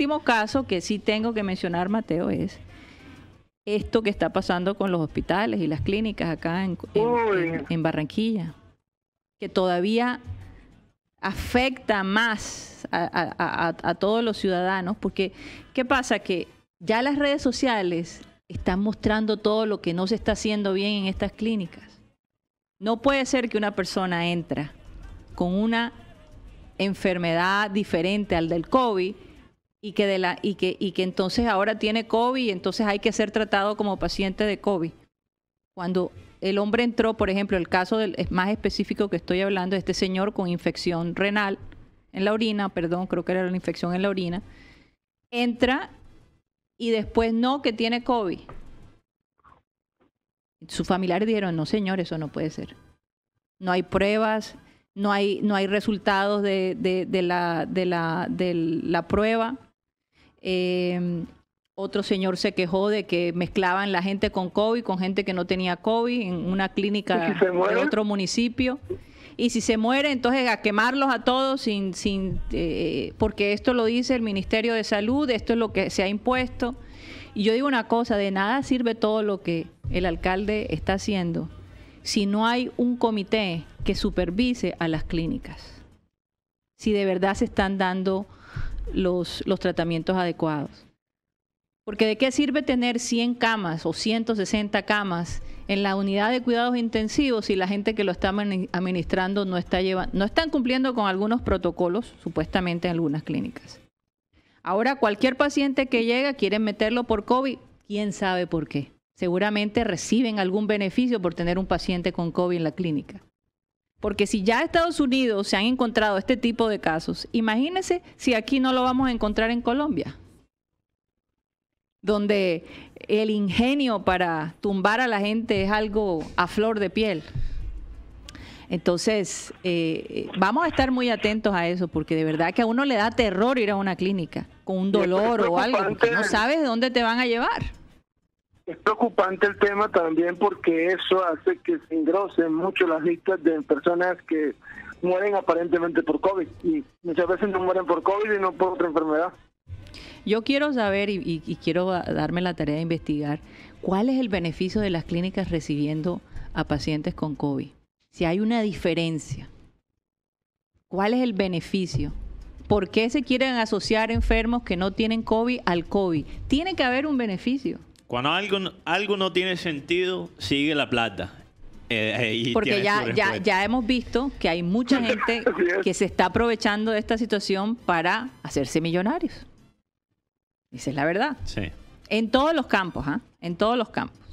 último caso que sí tengo que mencionar, Mateo, es esto que está pasando con los hospitales y las clínicas acá en, Barranquilla, que todavía afecta más a, a, todos los ciudadanos, porque ¿qué pasa? Que ya las redes sociales están mostrando todo lo que no se está haciendo bien en estas clínicas. No puede ser que una persona entra con una enfermedad diferente al del COVID y que, de la, y que, y que entonces ahora tiene COVID y entonces hay que ser tratado como paciente de COVID. Cuando el hombre entró, por ejemplo, el caso del, más específico que estoy hablando, este señor con infección renal en la orina, perdón, creo que era la infección en la orina, entra y después no, que tiene COVID. Sus familiares dijeron, no señor, eso no puede ser. No hay pruebas, no hay, no hay resultados de, la, de la prueba. Em, otro señor se quejó de que mezclaban la gente con COVID, con gente que no tenía COVID, en una clínica de otro municipio. Y si se muere, entonces a quemarlos a todos, sin, sin, eh, porque esto lo dice el Ministerio de Salud, esto es lo que se ha impuesto. Y yo digo una cosa, de nada sirve todo lo que el alcalde está haciendo si no hay un comité que supervise a las clínicas, si de verdad se están dando los, tratamientos adecuados. Porque de qué sirve tener 100 camas o 160 camas en la unidad de cuidados intensivos si la gente que lo está administrando no está no están cumpliendo con algunos protocolos, supuestamente en algunas clínicas. Ahora cualquier paciente que llega quieren meterlo por COVID, quién sabe por qué. Seguramente reciben algún beneficio por tener un paciente con COVID en la clínica. Porque si ya en Estados Unidos se han encontrado este tipo de casos, imagínense si aquí no lo vamos a encontrar en Colombia, donde el ingenio para tumbar a la gente es algo a flor de piel. Entonces, eh, vamos a estar muy atentos a eso, porque de verdad que a uno le da terror ir a una clínica con un dolor o algo, porque no sabes dónde te van a llevar. Es preocupante el tema también porque eso hace que se engrosen mucho las listas de personas que mueren aparentemente por COVID y muchas veces no mueren por COVID y no por otra enfermedad. Yo quiero saber y, y quiero darme la tarea de investigar cuál es el beneficio de las clínicas recibiendo a pacientes con COVID. Si hay una diferencia, ¿cuál es el beneficio? ¿Por qué se quieren asociar enfermos que no tienen COVID al COVID? Tiene que haber un beneficio. Cuando algo, algo no tiene sentido, sigue la plata. Eh, eh, Porque ya, ya, hemos visto que hay mucha gente que se está aprovechando de esta situación para hacerse millonarios. Esa es la verdad. Sí. En todos los campos, ¿ah? En todos los campos.